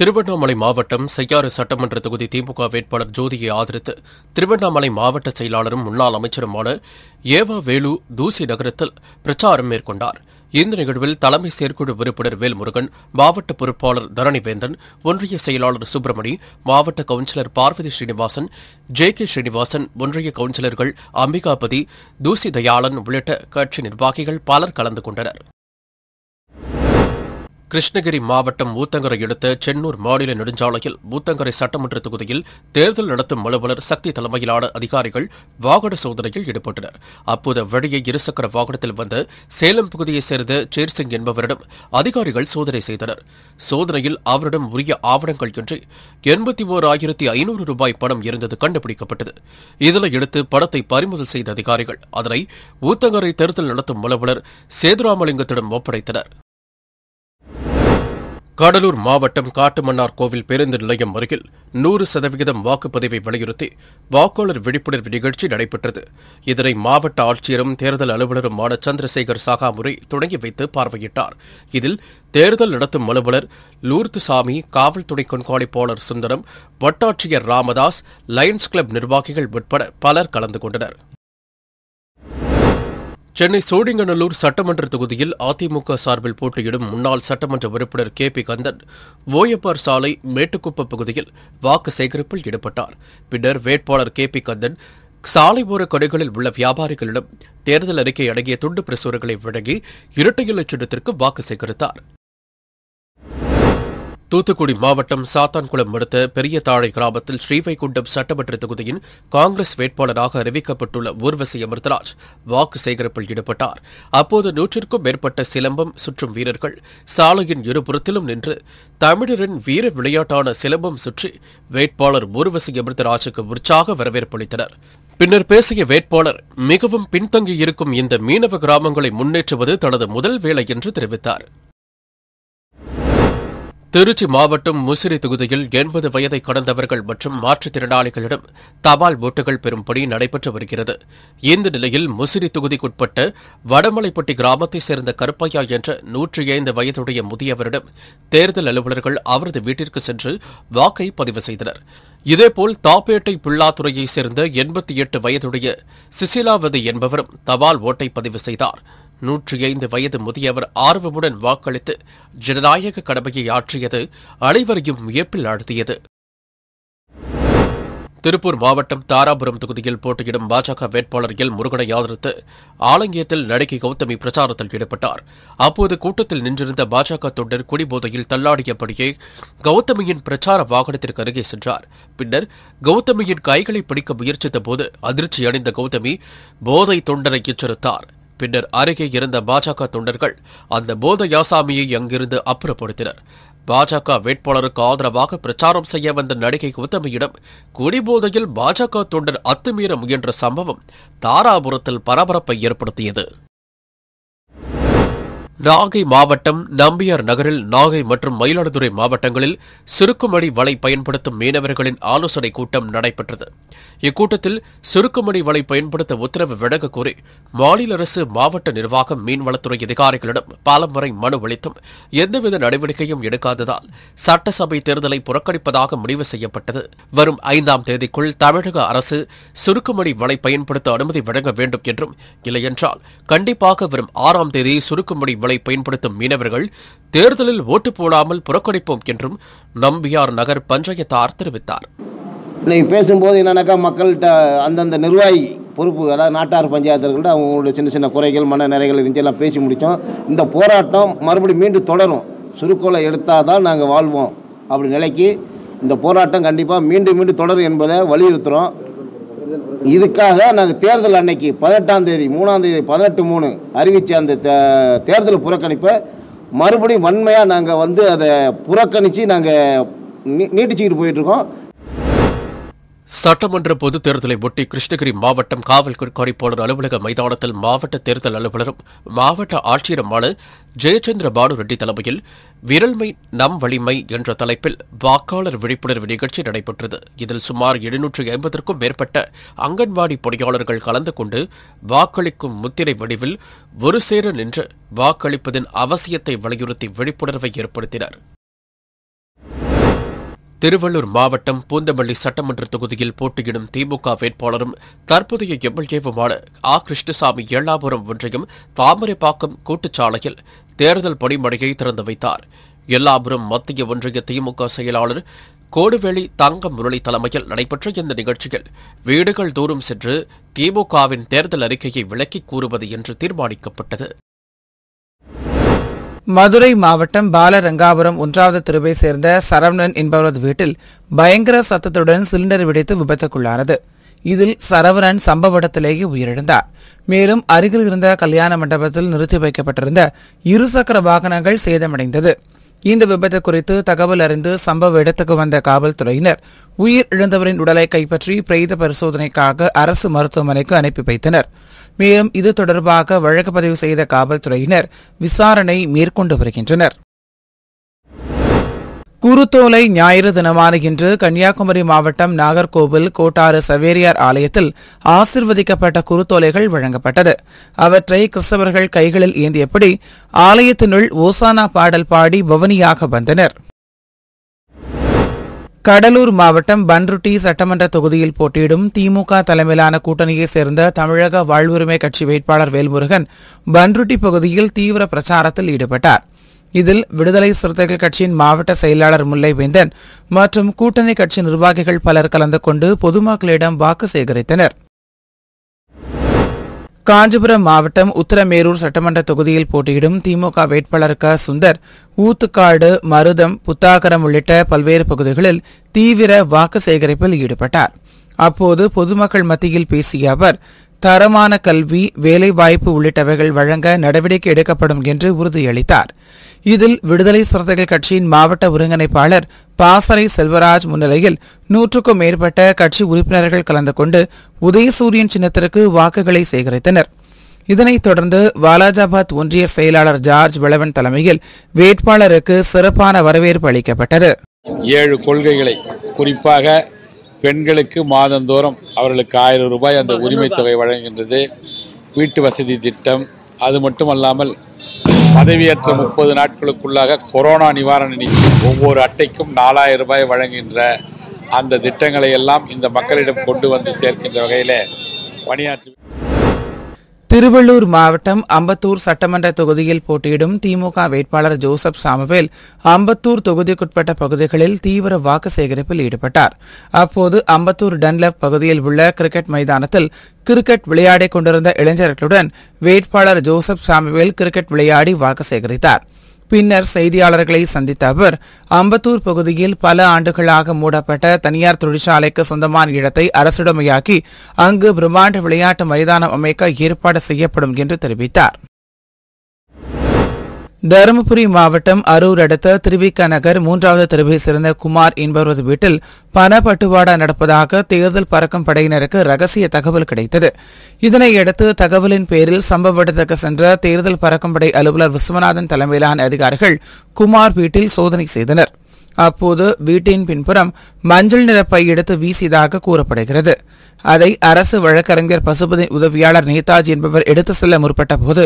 திருவண்ணாமலை மாவட்டம் செய்யாறு சட்டமன்ற தொகுதி திமுக வேட்பாளர் ஜோதியை ஆதரித்து திருவண்ணாமலை மாவட்ட செயலாளரும் முன்னாள் அமைச்சருமான ஏவா வேலு தூசி நகரத்தில் பிரச்சாரம் மேற்கொண்டார் இந்த நிகழ்வில் தலைமை செயற்குழு உறுப்பினர் வேல்முருகன் மாவட்ட பொறுப்பாளர் தரணிவேந்தன் ஒன்றிய செயலாளர் சுப்பிரமணி மாவட்ட councillor Parvathi Srinivasan J K Srinivasan ஒன்றிய கவுன்சிலர்கள் அம்பிகாபதி தூசி தயாளன் உள்ளிட்ட கட்சி நிர்வாகிகள் பலர் கலந்து கொண்டனர் கிருஷ்ணகிரி மாவட்டம் ஊத்தங்கரை அடுத்த சென்னூர் மாநில நெடுஞ்சாலையில் ஊத்தங்கரை சட்டமன்ற தொகுதியில் தேர்தல் நடத்தும் அலுவலர் சக்தி தலைமையிலான அதிகாரிகள் வாகன சோதனையில் ஈடுபட்டனர் அப்போது வழியை இருசக்கர வாகனத்தில் வந்த சேலம் பகுதியைச் சேர்ந்த சேர்சிங் என்பவரிடம் அதிகாரிகள் சோதனை செய்தனர் சோதனையில் அவரிடம் உரிய ஆவணங்கள் இன்றி எண்பத்தி ஓர் ஆயிரத்தி ஐநூறு ரூபாய் பணம் இருந்தது கண்டுபிடிக்கப்பட்டது இதனையடுத்து எடுத்து பணத்தை பறிமுதல் செய்த அதிகாரிகள் அதனை ஊத்தங்கரை தேர்தல் நடத்தும் அலுவலர் சேதுராமலிங்கத்திடம் ஒப்படைத்தனர் கடலூர் மாவட்டம் காட்டுமன்னார் கோவில் பேருந்து நிலையம் அருகில் நூறு சதவிகிதம் வாக்குப்பதிவை வலியுறுத்தி வாக்காளர் விழிப்புணர்வு நிகழ்ச்சி நடைபெற்றது இதனை மாவட்ட ஆட்சியரும் தேர்தல் அலுவலருமான சந்திரசேகர் சாகாமுறை தொடங்கி வைத்து பார்வையிட்டார் இதில் தேர்தல் நடத்தும் அலுவலர் லூர்துசாமி காவல்துறை கண்காணிப்பாளர் சுந்தரம் வட்டாட்சியர் ராமதாஸ் லயன்ஸ் கிளப் நிர்வாகிகள் உட்பட பலர் கலந்து கொண்டனர் சென்னை சோடிங்கநல்லூர் சட்டமன்ற தொகுதியில் அதிமுக சார்பில் போட்டியிடும் முன்னாள் சட்டமன்ற உறுப்பினர் கே பி கந்தன் ஓயப்பார் சாலை மேட்டுக்குப்ப பகுதியில் வாக்கு சேகரிப்பில் ஈடுபட்டார் பின்னர் வேட்பாளர் கே பி கந்தன் சாலைபோர கடைகளில் உள்ள வியாபாரிகளிடம் தேர்தல் அறிக்கை அடங்கிய துண்டு பிரசுரங்களை வழங்கி இரட்டையில் லட்சத்திற்கு வாக்கு சேகரித்தார் தூத்துக்குடி மாவட்டம் சாத்தான்குளம் அடுத்த பெரிய தாழை கிராமத்தில் ஸ்ரீவைகுண்டம் சட்டமன்ற தொகுதியின் காங்கிரஸ் வேட்பாளராக அறிவிக்கப்பட்டுள்ள ஊர்வசி அமிர்தராஜ் வாக்கு சேகரிப்பில் ஈடுபட்டார் அப்போது நூற்றிற்கும் மேற்பட்ட சிலம்பம் சுற்றும் வீரர்கள் சாலையின் இருபுறத்திலும் நின்று தமிழரின் வீர விளையாட்டான சிலம்பம் சுற்றி வேட்பாளர் ஊர்வசி அமிர்தராஜுக்கு உற்சாக வரவேற்பளித்தனர் பின்னர் பேசிய வேட்பாளர் மிகவும் பின்தங்கியிருக்கும் இந்த மீனவ கிராமங்களை முன்னேற்றுவது தனது முதல் வேலை என்று தெரிவித்தார் திருச்சி மாவட்டம் முசிறி தொகுதியில் எண்பது வயதை கடந்தவர்கள் மற்றும் மாற்றுத்திறனாளிகளிடம் தபால் ஓட்டுகள் பெறும் பணி நடைபெற்று வருகிறது இந்த நிலையில் முசிறி தொகுதிக்குட்பட்ட வடமலைப்பட்டி கிராமத்தைச் சேர்ந்த கருப்பையா என்ற நூற்றி ஐந்து வயதுடைய முதியவரிடம் தேர்தல் அலுவலர்கள் அவரது வீட்டிற்கு சென்று வாக்கை பதிவு செய்தனர் இதேபோல் தாப்பேட்டை பிள்ளாத்துறையைச் சேர்ந்த எண்பத்தி எட்டு வயதுடைய சிசிலாவதி என்பவரும் தபால் ஓட்டை பதிவு செய்தாா் நூற்றி ஐந்து வயது முதியவர் ஆர்வமுடன் வாக்களித்து ஜனநாயக கடமையை ஆற்றியது அனைவரையும் வியப்பில் ஆழ்த்தியது திருப்பூர் மாவட்டம் தாராபுரம் தொகுதியில் போட்டியிடும் பாஜக வேட்பாளர் எல் முருகனை ஆதரித்து ஆலங்கியத்தில் நடிகை கௌதமி பிரச்சாரத்தில் ஈடுபட்டார் அப்போது கூட்டத்தில் நின்றிருந்த பாஜக தொண்டர் குடிபோதையில் தள்ளாடியபடியே கௌதமியின் பிரச்சார வாகனத்திற்கு அருகே சென்றார் பின்னர் கௌதமியின் கைகளை பிடிக்க முயற்சித்த போது அதிர்ச்சி அடைந்த கௌதமி போதை தொண்டரை எச்சரித்தாா் பின்னர் அருகே இருந்த பாஜக தொண்டர்கள் அந்த போத யாசாமியை அங்கிருந்து அப்புறப்படுத்தினர் பாஜக வேட்பாளருக்கு ஆதரவாக பிரச்சாரம் செய்ய வந்த நடிகை உத்தமியிடம் குடிபோதையில் பாஜக தொண்டர் அத்துமீற முயன்ற சம்பவம் தாராபுரத்தில் பரபரப்பை ஏற்படுத்தியது நாகை மாவட்டம் நம்பியார் நகரில் நாகை மற்றும் மயிலாடுதுறை மாவட்டங்களில் சுருக்குமணி வலை பயன்படுத்தும் மீனவர்களின் ஆலோசனைக் கூட்டம் நடைபெற்றது இக்கூட்டத்தில் சுருக்குமணி வலை பயன்படுத்த உத்தரவு விலகக் கோரி மாநில அரசு மாவட்ட நிர்வாகம் மீன்வளத்துறை அதிகாரிகளிடம் பாலமுறை மனு அளித்தும் எந்தவித நடவடிக்கையும் எடுக்காததால் சட்டசபை தேர்தலை புறக்கணிப்பதாக முடிவு செய்யப்பட்டது வரும் ஐந்தாம் தேதிக்குள் தமிழக அரசு சுருக்குமணி வலை பயன்படுத்த அனுமதி வழங்க வேண்டும் என்றும் இல்லையென்றால் கண்டிப்பாக வரும் ஆறாம் தேதி சுருக்குமணி தங்களை பயன்படுத்தும் மீனவர்கள் தேர்தலில் ஓட்டு போடாமல் புறக்கணிப்போம் என்றும் நம்பியார் நகர் பஞ்சாயத்தார் தெரிவித்தார் இன்னைக்கு பேசும்போது என்னென்னாக்கா மக்கள்கிட்ட அந்தந்த நிர்வாகி பொறுப்பு அதாவது நாட்டார் பஞ்சாயத்துகள்கிட்ட அவங்களுடைய சின்ன சின்ன குறைகள் மன நிறைகள் பேசி முடித்தோம் இந்த போராட்டம் மறுபடியும் மீண்டும் தொடரும் சுருக்கோலை எடுத்தால் தான் நாங்கள் வாழ்வோம் அப்படி நிலைக்கு இந்த போராட்டம் கண்டிப்பாக மீண்டும் மீண்டும் தொடரும் என்பதை வலியுறுத்துகிறோம் இதுக்காக நாங்கள் தேர்தல் அன்னைக்கு பதினெட்டாம் தேதி மூணாம் தேதி பதினெட்டு மூணு அறிவித்த அந்த தேர்தல் புறக்கணிப்பை மறுபடியும் வன்மையாக நாங்கள் வந்து அதை புறக்கணித்து நாங்கள் நீ நீட்டிச்சிக்கிட்டு போயிட்டுருக்கோம் சட்டமன்ற பொது தேர்தலை ஒட்டி கிருஷ்ணகிரி மாவட்டம் காவல் கண்காணிப்பாளர் அலுவலக மைதானத்தில் மாவட்ட தேர்தல் அலுவலரும் மாவட்ட ஆட்சியருமான ஜெயச்சந்திர பானு ரெட்டி தலைமையில் விரல்மை நம் வலிமை என்ற தலைப்பில் வாக்காளர் விழிப்புணர்வு நிகழ்ச்சி நடைபெற்றது இதில் சுமார் எழுநூற்று ஐம்பதற்கும் மேற்பட்ட அங்கன்வாடி பணியாளர்கள் கலந்து கொண்டு வாக்களிக்கும் முத்திரை வடிவில் ஒரு சேர நின்று வாக்களிப்பதன் அவசியத்தை வலியுறுத்தி விழிப்புணர்வை ஏற்படுத்தினா் திருவள்ளூர் மாவட்டம் பூந்தமல்லி சட்டமன்ற தொகுதியில் போட்டியிடும் திமுக வேட்பாளரும் தற்போதைய எம்எல்ஏவுமான ஆ கிருஷ்ணசாமி எல்லாபுரம் ஒன்றையும் தாமரைப்பாக்கம் கூட்டுச்சாலையில் தேர்தல் பணிமனையை திறந்து வைத்தார் எல்லாபுரம் மத்திய ஒன்றிய திமுக செயலாளர் கோடுவேலி தங்க முரளி தலைமையில் நடைபெற்ற இந்த நிகழ்ச்சியில் வீடுகள் தோறும் சென்று திமுகவின் தேர்தல் அறிக்கையை விளக்கிக் கூறுவது என்று தீர்மானிக்கப்பட்டது மதுரை மாவட்டம் பாலரங்காபுரம் ஒன்றாவது திருவை சேர்ந்த சரவணன் என்பவரது வீட்டில் பயங்கர சத்தத்துடன் சிலிண்டர் வெடித்து விபத்துக்குள்ளானது இதில் சரவணன் சம்பவ இடத்திலேயே உயிரிழந்தார் மேலும் அருகில் இருந்த கல்யாண மண்டபத்தில் நிறுத்தி வைக்கப்பட்டிருந்த இருசக்கர வாகனங்கள் சேதமடைந்தது இந்த விபத்து குறித்து தகவல் அறிந்து சம்பவ இடத்துக்கு வந்த காவல்துறையினர் உயிர் இழந்தவரின் உடலை கைப்பற்றி பிரேத பரிசோதனைக்காக அரசு மருத்துவமனைக்கு அனுப்பி வைத்தனர் மேலும் இது தொடர்பாக வழக்கு பதிவு செய்த காவல்துறையினர் விசாரணை மேற்கொண்டு வருகின்றனர் குருத்தோலை ஞாயிறு தினமான இன்று கன்னியாகுமரி மாவட்டம் நாகர்கோவில் கோட்டாறு சவேரியார் ஆலயத்தில் ஆசிர்வதிக்கப்பட்ட குருத்தோலைகள் வழங்கப்பட்டது அவற்றை கிறிஸ்தவர்கள் கைகளில் ஏந்தியபடி ஆலயத்தினுள் ஓசானா பாடல் பாடி பவனியாக வந்தனர் கடலூர் மாவட்டம் பன்ருட்டி சட்டமன்ற தொகுதியில் போட்டியிடும் திமுக தலைமையிலான கூட்டணியைச் சேர்ந்த தமிழக வாழ்வுரிமை கட்சி வேட்பாளர் வேல்முருகன் பன்ருட்டி பகுதியில் தீவிர பிரச்சாரத்தில் ஈடுபட்டார் இதில் விடுதலை சிறுத்தைகள் கட்சியின் மாவட்ட செயலாளர் முல்லைவேந்தன் மற்றும் கூட்டணி கட்சி நிர்வாகிகள் பலர் கலந்து கொண்டு பொதுமக்களிடம் வாக்கு சேகரித்தனா் காஞ்சிபுரம் மாவட்டம் உத்தரமேரூர் சட்டமன்ற தொகுதியில் போட்டியிடும் திமுக வேட்பாளர் க சுந்தர் ஊத்துக்காடு மருதம் புத்தாகரம் உள்ளிட்ட பல்வேறு பகுதிகளில் தீவிர வாக்கு சேகரிப்பில் ஈடுபட்டார் அப்போது பொதுமக்கள் மத்தியில் பேசிய அவர் தரமான கல்வி வேலைவாய்ப்பு உள்ளிட்டவைகள் வழங்க நடவடிக்கை எடுக்கப்படும் என்று உறுதியளித்தார் இதில் விடுதலை சிறுத்தைகள் கட்சியின் மாவட்ட ஒருங்கிணைப்பாளர் பாசறை செல்வராஜ் முன்னிலையில் நூற்றுக்கும் மேற்பட்ட கட்சி உறுப்பினர்கள் கலந்து கொண்டு உதயசூரியன் சின்னத்திற்கு வாக்குகளை சேகரித்தனர் இதனைத் தொடர்ந்து வாலாஜாபாத் ஒன்றிய செயலாளர் ஜார்ஜ் வளவன் தலைமையில் வேட்பாளருக்கு சிறப்பான வரவேற்பு அளிக்கப்பட்டது ஏழு கொள்கைகளை குறிப்பாக பெண்களுக்கு மாதந்தோறும் அவர்களுக்கு ஆயிரம் ரூபாய் அந்த உரிமை தொகை வழங்குகின்றது வீட்டு வசதி திட்டம் அது மட்டும் அல்லாமல் பதவியேற்ற முப்பது நாட்களுக்குள்ளாக கொரோனா நிவாரண நிதி ஒவ்வொரு அட்டைக்கும் நாலாயிரம் ரூபாய் வழங்குகின்ற அந்த திட்டங்களை எல்லாம் இந்த மக்களிடம் கொண்டு வந்து சேர்க்கின்ற வகையில் பணியாற்றி திருவள்ளூர் மாவட்டம் அம்பத்தூர் சட்டமன்ற தொகுதியில் போட்டியிடும் திமுக வேட்பாளர் ஜோசப் சாமுவேல் அம்பத்தூர் தொகுதிக்குட்பட்ட பகுதிகளில் தீவிர வாக்கு சேகரிப்பில் ஈடுபட்டார் அப்போது அம்பத்தூர் டன்லப் பகுதியில் உள்ள கிரிக்கெட் மைதானத்தில் கிரிக்கெட் விளையாடிக் கொண்டிருந்த இளைஞர்களுடன் வேட்பாளர் ஜோசப் சாமுவேல் கிரிக்கெட் விளையாடி வாக்கு சேகரித்தாா் பின்னர் செய்தியாளர்களை சந்தித்த அவர் அம்பத்தூர் பகுதியில் பல ஆண்டுகளாக மூடப்பட்ட தனியார் தொழிற்சாலைக்கு சொந்தமான இடத்தை அரசுடமையாக்கி அங்கு பிரம்மாண்ட விளையாட்டு மைதானம் அமைக்க ஏற்பாடு செய்யப்படும் என்று தெரிவித்தார் தருமபுரி மாவட்டம் அரூர் அடுத்த திருவிக்க நகர் மூன்றாவது தெருவை சேர்ந்த குமார் என்பவரது வீட்டில் பண பட்டுவாடா நடப்பதாக தேர்தல் பறக்கும் படையினருக்கு ரகசிய தகவல் கிடைத்தது இதனையடுத்து தகவலின் பேரில் சம்பவ இடத்துக்கு சென்ற தேர்தல் பறக்கும் படை அலுவலர் விஸ்வநாதன் தலைமையிலான அதிகாரிகள் குமார் வீட்டில் சோதனை செய்தனர் அப்போது வீட்டின் பின்புறம் மஞ்சள் நிற பை எடுத்து வீசியதாக கூறப்படுகிறது அதை அரசு வழக்கறிஞர் பசுபதி உதவியாளர் நேதாஜி என்பவர் எடுத்து செல்ல முற்பட்ட போது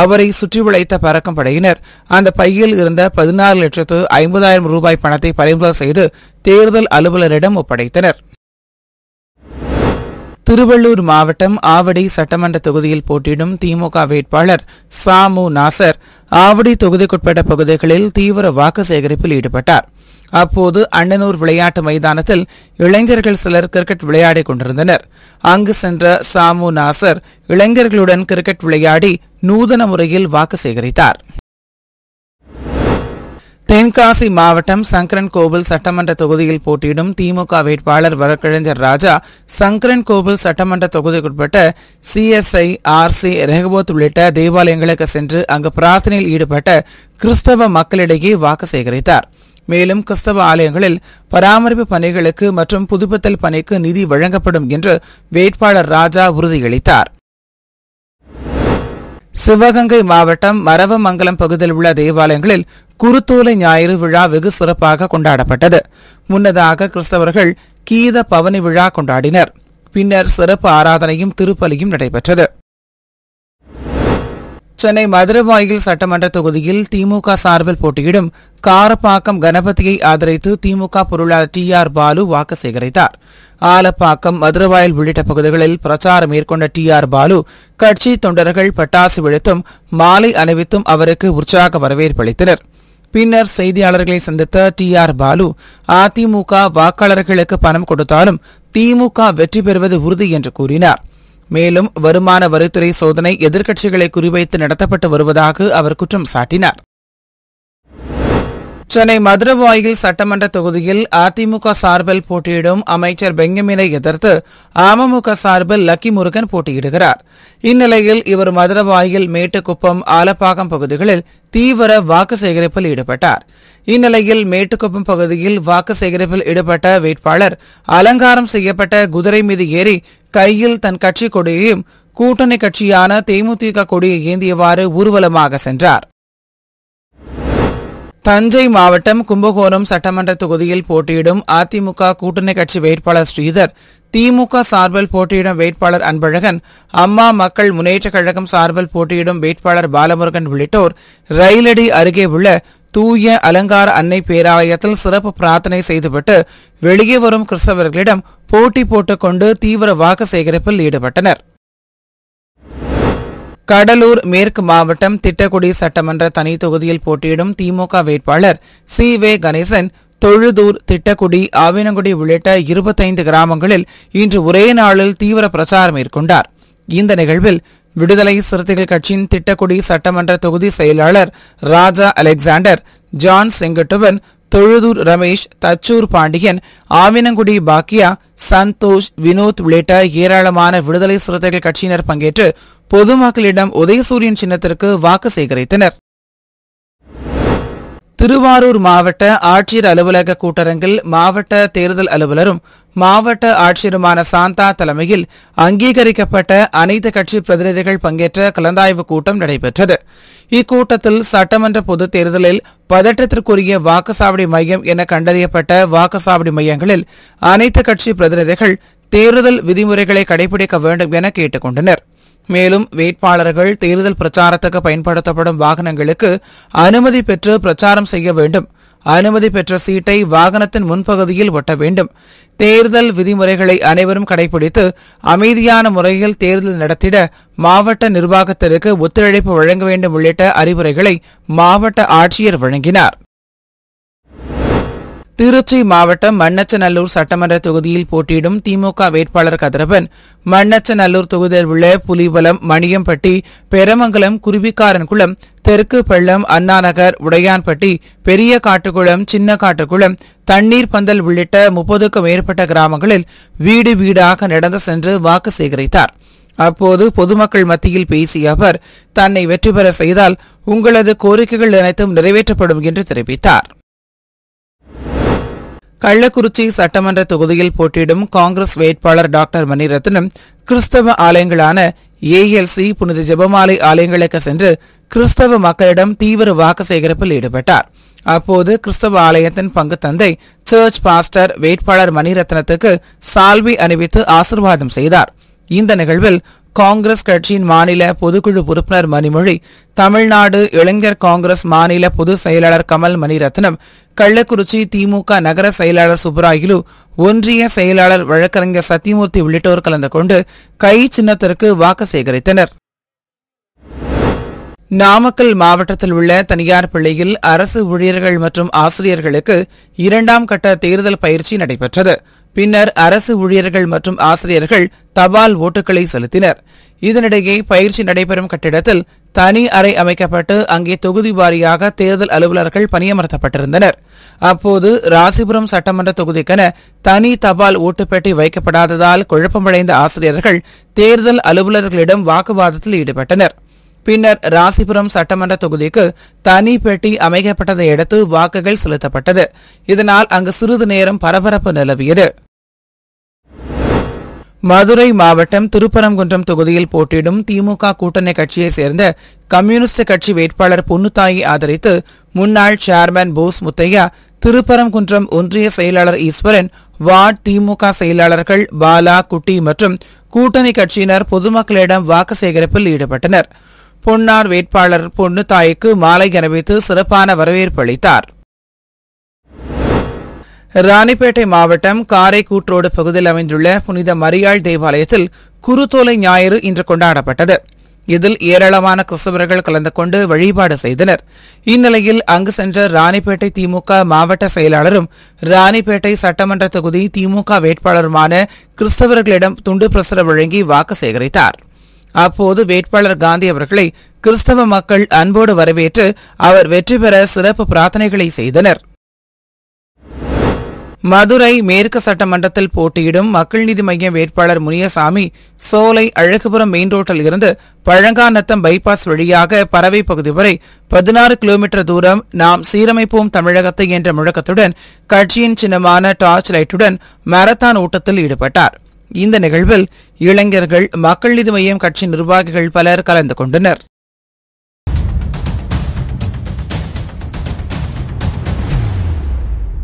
அவரை சுற்றி வளைத்த பறக்கும் படையினர் அந்த பையில் இருந்த பதினாறு லட்சத்து ஐம்பதாயிரம் ரூபாய் பணத்தை பறிமுதல் செய்து தேர்தல் அலுவலரிடம் ஒப்படைத்தனர் திருவள்ளூர் மாவட்டம் ஆவடி சட்டமன்ற தொகுதியில் போட்டியிடும் திமுக வேட்பாளர் சாமு நாசர் ஆவடி தொகுதிக்குட்பட்ட பகுதிகளில் தீவிர வாக்கு சேகரிப்பில் ஈடுபட்டார் அப்போது அண்ணனூர் விளையாட்டு மைதானத்தில் இளைஞர்கள் சிலர் கிரிக்கெட் விளையாடிக் கொண்டிருந்தனர் அங்கு சென்ற சாமு நாசர் இளைஞர்களுடன் கிரிக்கெட் விளையாடி நூதன முறையில் வாக்கு சேகரித்தார் தென்காசி மாவட்டம் சங்கரன் கோவில் சட்டமன்ற தொகுதியில் போட்டியிடும் திமுக வேட்பாளர் வழக்கறிஞர் ராஜா சங்கரன் கோவில் சட்டமன்ற தொகுதிக்குட்பட்ட சிஎஸ்ஐ ஆர்சி ரெஹபோத் உள்ளிட்ட தேவாலயங்களுக்கு சென்று அங்கு பிரார்த்தனையில் ஈடுபட்ட கிறிஸ்தவ மக்களிடையே வாக்கு சேகரித்தார் மேலும் கிறிஸ்தவ ஆலயங்களில் பராமரிப்பு பணிகளுக்கு மற்றும் புதுப்பித்தல் பணிக்கு நிதி வழங்கப்படும் என்று வேட்பாளர் ராஜா உறுதியளித்தார் சிவகங்கை மாவட்டம் மரவமங்கலம் பகுதியில் உள்ள தேவாலயங்களில் குருத்தோலை ஞாயிறு விழா வெகு சிறப்பாக கொண்டாடப்பட்டது முன்னதாக கிறிஸ்தவர்கள் கீத பவனி விழா கொண்டாடினர் பின்னர் சிறப்பு ஆராதனையும் திருப்பலியும் நடைபெற்றது சென்னை மதுரவாயில் சட்டமன்ற தொகுதியில் திமுக சார்பில் போட்டியிடும் காரப்பாக்கம் கணபதியை ஆதரித்து திமுக பொருளாளர் டி ஆர் பாலு வாக்கு சேகரித்தார் ஆலப்பாக்கம் மதுரவாயில் உள்ளிட்ட பகுதிகளில் பிரச்சாரம் மேற்கொண்ட டி ஆர் பாலு கட்சி தொண்டர்கள் பட்டாசு விழுத்தும் மாலை அணிவித்தும் அவருக்கு உற்சாக வரவேற்பு அளித்தனர் பின்னர் செய்தியாளர்களை சந்தித்த டி ஆர் பாலு அதிமுக வாக்காளர்களுக்கு பணம் கொடுத்தாலும் திமுக வெற்றி பெறுவது உறுதி என்று கூறினாா் மேலும் வருமான வரித்துறை சோதனை எதிர்க்கட்சிகளை குறிவைத்து நடத்தப்பட்டு வருவதாக அவர் குற்றம் சாட்டினார் சென்னை மதுரவாயில் சட்டமன்ற தொகுதியில் அதிமுக சார்பில் போட்டியிடும் அமைச்சர் பெங்கமினை எதிர்த்து அமமுக சார்பில் லக்கி முருகன் போட்டியிடுகிறார் இந்நிலையில் இவர் மதுரவாயில் மேட்டுக்குப்பம் ஆலப்பாக்கம் பகுதிகளில் தீவிர வாக்கு சேகரிப்பில் ஈடுபட்டார் இந்நிலையில் மேட்டுக்குப்பம் பகுதியில் வாக்கு சேகரிப்பில் ஈடுபட்ட வேட்பாளர் அலங்காரம் செய்யப்பட்ட குதிரை மீது ஏறி கையில் தன் கட்சி கொடியையும் கூட்டணி கட்சியான தேமுதிக கொடியை ஏந்தியவாறு ஊர்வலமாக சென்றார் தஞ்சை மாவட்டம் கும்பகோணம் சட்டமன்ற தொகுதியில் போட்டியிடும் அதிமுக கூட்டணி கட்சி வேட்பாளர் ஸ்ரீதர் திமுக சார்பில் போட்டியிடும் வேட்பாளர் அன்பழகன் அம்மா மக்கள் முன்னேற்றக் கழகம் சார்பில் போட்டியிடும் வேட்பாளர் பாலமுருகன் உள்ளிட்டோர் ரயிலடி அருகே உள்ள தூய அலங்கார அன்னை பேராலயத்தில் சிறப்பு பிரார்த்தனை செய்துவிட்டு வெளியே வரும் கிறிஸ்தவர்களிடம் போட்டி போட்டுக்கொண்டு தீவிர வாக்கு சேகரிப்பில் ஈடுபட்டனர் கடலூர் மேற்கு மாவட்டம் திட்டக்குடி சட்டமன்ற தனி தொகுதியில் போட்டியிடும் திமுக வேட்பாளர் சி வே கணேசன் தொழுதூர் திட்டக்குடி ஆவினங்குடி உள்ளிட்ட இருபத்தைந்து கிராமங்களில் இன்று ஒரே நாளில் தீவிர பிரச்சாரம் மேற்கொண்டார் இந்த நிகழ்வில் விடுதலை சிறுத்தைகள் கட்சியின் திட்டக்குடி சட்டமன்ற தொகுதி செயலாளர் ராஜா அலெக்சாண்டர் ஜான் செங்கட்டுவன் தொழுதூர் ரமேஷ் தச்சூர் பாண்டியன் ஆவினங்குடி பாக்கியா சந்தோஷ் வினோத் உள்ளிட்ட ஏராளமான விடுதலை சிறுத்தைகள் கட்சியினர் பங்கேற்று பொதுமக்களிடம் உதயசூரியன் சின்னத்திற்கு வாக்கு சேகரித்தனர் திருவாரூர் மாவட்ட ஆட்சியர் அலுவலக கூட்டரங்கில் மாவட்ட தேர்தல் அலுவலரும் மாவட்ட ஆட்சியருமான சாந்தா தலைமையில் அங்கீகரிக்கப்பட்ட அனைத்து கட்சி பிரதிநிதிகள் பங்கேற்ற கலந்தாய்வு கூட்டம் நடைபெற்றது இக்கூட்டத்தில் சட்டமன்ற பொதுத் தேர்தலில் பதற்றத்திற்குரிய வாக்குச்சாவடி மையம் என கண்டறியப்பட்ட வாக்குச்சாவடி மையங்களில் அனைத்து கட்சி பிரதிநிதிகள் தேர்தல் விதிமுறைகளை கடைபிடிக்க வேண்டும் என கேட்டுக் கொண்டனா் மேலும் வேட்பாளர்கள் தேர்தல் பிரச்சாரத்துக்கு பயன்படுத்தப்படும் வாகனங்களுக்கு அனுமதி பெற்று பிரச்சாரம் செய்ய வேண்டும் அனுமதி பெற்ற சீட்டை வாகனத்தின் முன்பகுதியில் ஒட்ட வேண்டும் தேர்தல் விதிமுறைகளை அனைவரும் கடைபிடித்து அமைதியான முறையில் தேர்தல் நடத்திட மாவட்ட நிர்வாகத்திற்கு ஒத்துழைப்பு வழங்க வேண்டும் உள்ளிட்ட அறிவுரைகளை மாவட்ட ஆட்சியர் வழங்கினார் திருச்சி மாவட்டம் மண்ணச்சநல்லூர் சட்டமன்ற தொகுதியில் போட்டியிடும் திமுக வேட்பாளர் கதிரவன் மண்ணச்சநல்லூர் தொகுதியில் உள்ள புலிவலம் மணியம்பட்டி பெரமங்கலம் குருவிக்காரன்குளம் தெற்கு பள்ளம் அண்ணாநகர் உடையான்பட்டி பெரிய காட்டுக்குளம் சின்ன காட்டுக்குளம் தண்ணீர் பந்தல் உள்ளிட்ட முப்பதுக்கும் மேற்பட்ட கிராமங்களில் வீடு வீடாக நடந்து சென்று வாக்கு சேகரித்தார் அப்போது பொதுமக்கள் மத்தியில் பேசிய அவர் தன்னை வெற்றி பெற செய்தால் உங்களது கோரிக்கைகள் அனைத்தும் நிறைவேற்றப்படும் என்று தெரிவித்தார் கள்ளக்குறிச்சி சட்டமன்ற தொகுதியில் போட்டியிடும் காங்கிரஸ் வேட்பாளர் டாக்டர் மணிரத்னம் கிறிஸ்தவ ஆலயங்களான ஏஎல்சி புனித ஜெபமாலை ஆலயங்களுக்கு சென்று கிறிஸ்தவ மக்களிடம் தீவிர வாக்கு சேகரிப்பில் ஈடுபட்டார் அப்போது கிறிஸ்தவ ஆலயத்தின் பங்கு தந்தை சர்ச் பாஸ்டர் வேட்பாளர் மணிரத்னத்துக்கு சால்வி அணிவித்து ஆசிர்வாதம் செய்தார் இந்த நிகழ்வில் காங்கிரஸ் கட்சியின் மாநில பொதுக்குழு உறுப்பினர் மணிமொழி தமிழ்நாடு இளைஞர் காங்கிரஸ் மாநில பொதுச் செயலாளர் கமல் மணிரத்னம் கள்ளக்குறிச்சி திமுக நகர செயலாளர் சுப்பராயிலு ஒன்றிய செயலாளர் வழக்கறிஞர் சத்தியமூர்த்தி உள்ளிட்டோர் கலந்து கொண்டு கை சின்னத்திற்கு வாக்கு சேகரித்தனர் நாமக்கல் மாவட்டத்தில் உள்ள தனியார் பிள்ளையில் அரசு ஊழியர்கள் மற்றும் ஆசிரியர்களுக்கு இரண்டாம் கட்ட தேர்தல் பயிற்சி நடைபெற்றது பின்னர் அரசு ஊழியர்கள் மற்றும் ஆசிரியர்கள் தபால் ஓட்டுகளை செலுத்தினர் இதனிடையே பயிற்சி நடைபெறும் கட்டிடத்தில் தனி அறை அமைக்கப்பட்டு அங்கே தொகுதி வாரியாக தேர்தல் அலுவலர்கள் பணியமர்த்தப்பட்டிருந்தனர் அப்போது ராசிபுரம் சட்டமன்ற தொகுதிக்கென தனி தபால் ஓட்டுப்பேட்டி வைக்கப்படாததால் குழப்பமடைந்த ஆசிரியர்கள் தேர்தல் அலுவலர்களிடம் வாக்குவாதத்தில் ஈடுபட்டனர் பின்னர் ராசிபுரம் சட்டமன்ற தொகுதிக்கு தனி பெட்டி அமைக்கப்பட்டதை அடுத்து வாக்குகள் செலுத்தப்பட்டது இதனால் அங்கு சிறிது நேரம் பரபரப்பு நிலவியது மதுரை மாவட்டம் திருப்பரங்குன்றம் தொகுதியில் போட்டியிடும் திமுக கூட்டணி கட்சியைச் சேர்ந்த கம்யூனிஸ்ட் கட்சி வேட்பாளர் பொன்னுத்தாயை ஆதரித்து முன்னாள் சேர்மன் போஸ் முத்தையா திருப்பரங்குன்றம் ஒன்றிய செயலாளர் ஈஸ்வரன் வார்டு திமுக செயலாளர்கள் பாலா குட்டி மற்றும் கூட்டணி கட்சியினர் பொதுமக்களிடம் வாக்கு சேகரிப்பில் ஈடுபட்டனர் பொன்னார் வேட்பாளர் பொன்னுத்தாய்க்கு மாலை அணிவித்து சிறப்பான வரவேற்பு அளித்தார் ராணிப்பேட்டை மாவட்டம் காரைக்கூற்றோடு பகுதியில் அமைந்துள்ள புனித மரியாள் தேவாலயத்தில் குறுதோலை ஞாயிறு இன்று கொண்டாடப்பட்டது இதில் ஏராளமான கிறிஸ்தவர்கள் கலந்து கொண்டு வழிபாடு செய்தனர் இந்நிலையில் அங்கு சென்ற ராணிப்பேட்டை திமுக மாவட்ட செயலாளரும் ராணிப்பேட்டை சட்டமன்ற தொகுதி திமுக வேட்பாளருமான கிறிஸ்தவர்களிடம் துண்டு பிரசுரம் வழங்கி வாக்கு சேகரித்தார் அப்போது வேட்பாளர் காந்தி அவர்களை கிறிஸ்தவ மக்கள் அன்போடு வரவேற்று அவர் வெற்றி பெற சிறப்பு பிரார்த்தனைகளை செய்தனர் மதுரை மேற்கு சட்டமன்றத்தில் போட்டியிடும் மக்கள் நீதி மையம் வேட்பாளர் முனியசாமி சோலை அழகுபுரம் மெயின் ரோட்டில் இருந்து பழங்காநத்தம் பைபாஸ் வழியாக பறவை பகுதி வரை பதினாறு கிலோமீட்டர் தூரம் நாம் சீரமைப்போம் தமிழகத்தை என்ற முழக்கத்துடன் கட்சியின் சின்னமான டார்ச் லைட்டுடன் மாரத்தான் ஓட்டத்தில் ஈடுபட்டார் இந்த நிகழ்வில் இளைஞர்கள் மக்கள் நீதி மய்யம் கட்சி நிர்வாகிகள் பலர் கலந்து கொண்டனர்